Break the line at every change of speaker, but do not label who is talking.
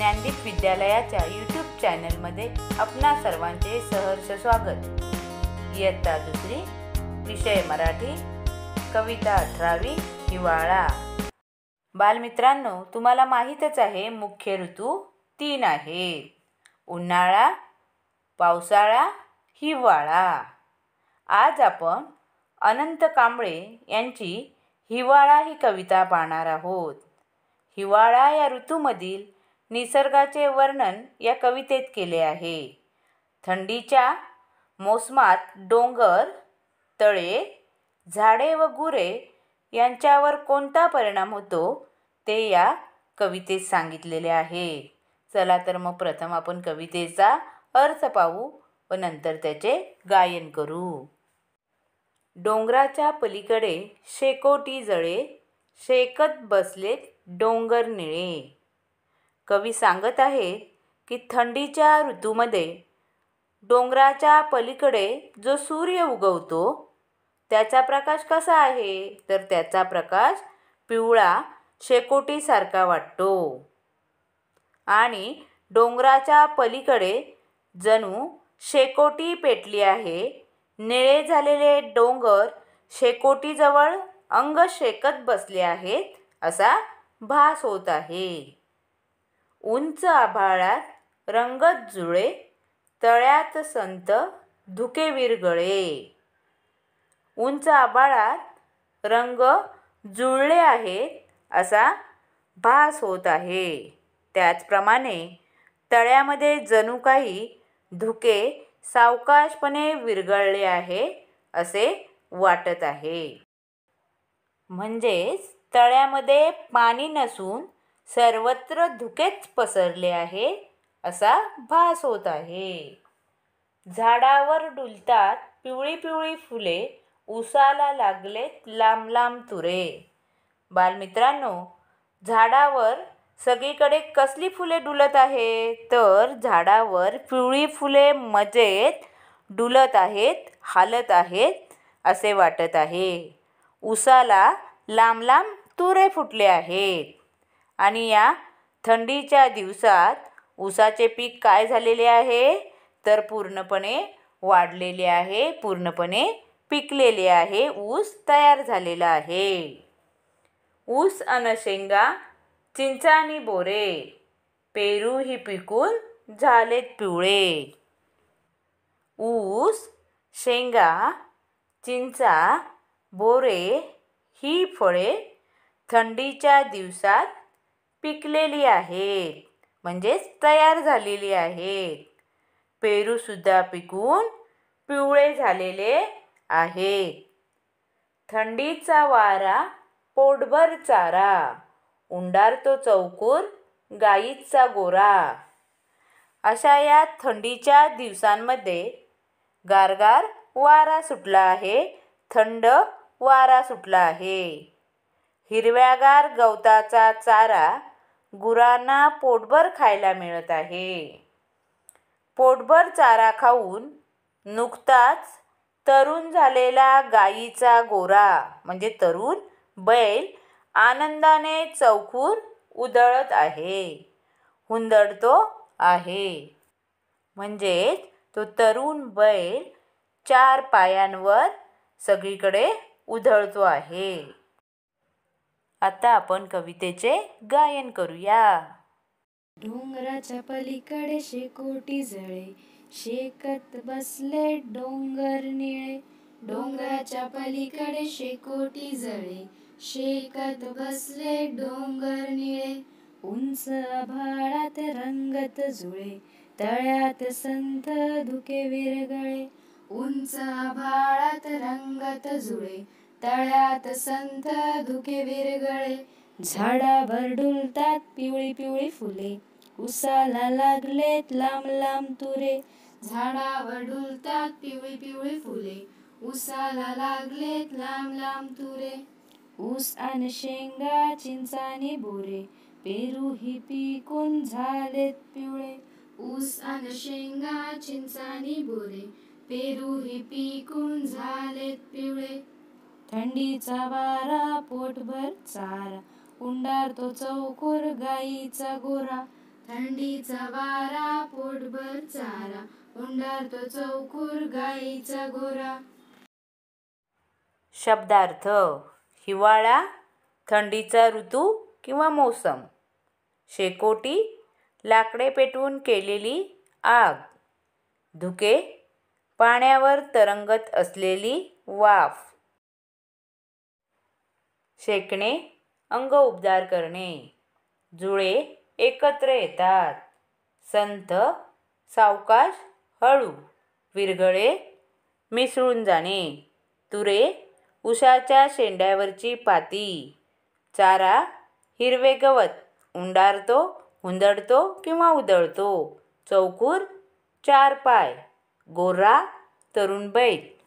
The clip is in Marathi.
ज्ञानदीप विद्यालयाच्या यूट्यूब चॅनलमध्ये आपणा सर्वांचे सहर्ष स्वागत इयत्ता दुसरी विषय मराठी कविता अठरावी हिवाळा बालमित्रांनो तुम्हाला माहीतच आहे मुख्य ऋतू तीन आहे उन्हाळा पावसाळा हिवाळा आज आपण अनंत कांबळे यांची हिवाळा ही कविता पाहणार आहोत हिवाळा या ऋतूमधील निसर्गाचे वर्णन या कवितेत केले आहे थंडीच्या मोसमात डोंगर तळे झाडे व गुरे यांच्यावर कोणता परिणाम होतो ते या कवितेत सांगितलेले आहे चला तर मग प्रथम आपण कवितेचा अर्थ पाहू व नंतर त्याचे गायन करू डोंगराच्या पलीकडे शेकोटी जळे शेकत बसलेत डोंगर निळे कवी सांगत आहे की थंडीच्या ऋतूमध्ये डोंगराच्या पलीकडे जो सूर्य उगवतो त्याचा प्रकाश कसा आहे तर त्याचा प्रकाश पिवळा शेकोटीसारखा वाटतो आणि डोंगराच्या पलीकडे जणू शेकोटी पेटली आहे निळे झालेले डोंगर शेकोटीजवळ अंग शेकत बसले आहेत असा भास होत आहे उंच आभाळात रंगत जुळे तळ्यात संत धुके विरगळे उंच आभाळात रंग जुळले आहेत असा भास होत आहे त्याचप्रमाणे तळ्यामध्ये जणू काही धुके सावकाशपणे विरगळले आहे असे वाटत आहे म्हणजेच तळ्यामध्ये पाणी नसून सर्वत्र धुकेच पसरले आहे असा भास होत आहे झाडावर डुलतात पिवळी पिवळी फुले उसाला लागलेत लांब लांब तुरे बालमित्रांनो झाडावर सगळीकडे कसली फुले डुलत आहे तर झाडावर पिवळी फुले मजेत डुलत आहेत हालत आहेत असे वाटत आहे उसाला लांब लांब तुरे फुटले आहेत आणि या थंडीच्या दिवसात ऊसाचे पीक काय झालेले आहे तर पूर्णपणे वाढलेले आहे पूर्णपणे पिकलेले आहे ऊस तयार झालेला आहे ऊस अन शेंगा चिंचा आणि बोरे पेरू ही पिकून झालेत पिवळे ऊस शेंगा चिंचा बोरे ही फळे थंडीच्या दिवसात पिकलेली आहेत म्हणजेच तयार झालेली आहेत पेरूसुद्धा पिकून पिवळे झालेले आहेत थंडीचा वारा पोटभर चारा उंडार तो चौकूर गाईचा गोरा अशा या थंडीच्या दिवसांमध्ये गारगार वारा सुटला आहे थंड वारा सुटला आहे हिरव्यागार गवताचा चारा गुरांना पोटभर खायला मिळत आहे पोटभर चारा खाऊन नुकताच तरुण झालेला गायीचा गोरा म्हणजे तरुण बैल आनंदाने चौकून उधळत आहे हुंदडतो आहे म्हणजेच तो तरुण बैल चार पायांवर सगळीकडे उधळतो आहे आता आपण कवितेचे गायन करूया
डोंगराच्या पलीकडे शेकोटी जळे शेकत बसले डोंगर निळे डोंगराच्या पलीकडे शेकोटी जळे शेकत बसले डोंगर निळे उंच आभाळात रंगत जुळे तळ्यात संत धुके विरगळे उंच आभाळात रंगत जुळे तळ्यात संत धुके विरगळे झाडा डुलतात पिवळी पिवळी फुले उसाला लागलेत लांब लांब तुरे झाडावर डुलतात पिवळी पिवळी फुले उसाला लागलेत लांब लांब तुरे ऊस आणि शेंगा चिंचानी बोरे पेरू ही पिकून झालेत पिवळे ऊस आणि शेंगा चिंचानी बोरे पेरू ही पिकून झालेत पिवळे थंडीचा वारा पोटभर चारा उंडार तो चौकोर गाईचा गोरा थंडीचा वारा पोटभर चारा उंडार तो चौकोर गाईचा गोरा
शब्दार्थ हिवाळा थंडीचा ऋतू किंवा मौसम शेकोटी लाकडे पेटवून केलेली आग धुके पाण्यावर तरंगत असलेली वाफ शेकणे अंग उबदार करणे जुळे एकत्र येतात संत, सावकाश हळू विरघळे मिसळून जाणे तुरे उशाच्या शेंड्यावरची पाती चारा हिरवे गवत उंडारतो हुंदडतो किंवा उदळतो चौकूर चार पाय गोरा तरुण बैल